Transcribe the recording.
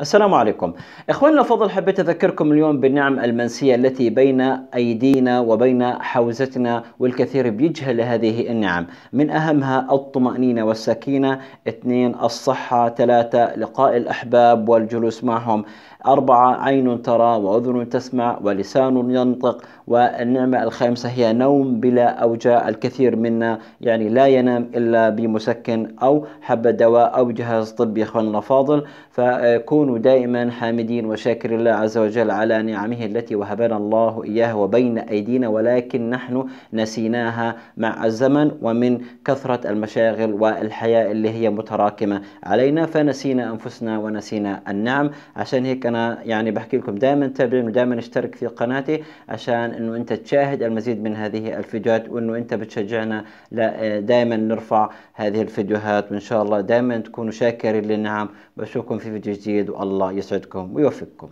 السلام عليكم إخواننا الفضل حبيت أذكركم اليوم بالنعم المنسية التي بين أيدينا وبين حوزتنا والكثير بيجهل هذه النعم من أهمها الطمأنينة والسكينة اثنين الصحة ثلاثة لقاء الأحباب والجلوس معهم أربعة عين ترى وأذن تسمع ولسان ينطق والنعمة الخامسة هي نوم بلا أوجاع الكثير منا يعني لا ينام إلا بمسكن أو حبة دواء أو جهاز طبي إخواننا الفاضل فكون نكون دائما حامدين وشاكر الله عز وجل على نعمه التي وهبنا الله إياها وبين أيدينا ولكن نحن نسيناها مع الزمن ومن كثرة المشاغل والحياة اللي هي متراكمة علينا فنسينا أنفسنا ونسينا النعم عشان هيك أنا يعني بحكي لكم دائما تابعين ودائما اشترك في قناتي عشان أنه أنت تشاهد المزيد من هذه الفيديوهات وأنه أنت بتشجعنا دائما نرفع هذه الفيديوهات وإن شاء الله دائما تكونوا شاكرين للنعم بشوفكم في فيديو جديد الله يسعدكم ويوفقكم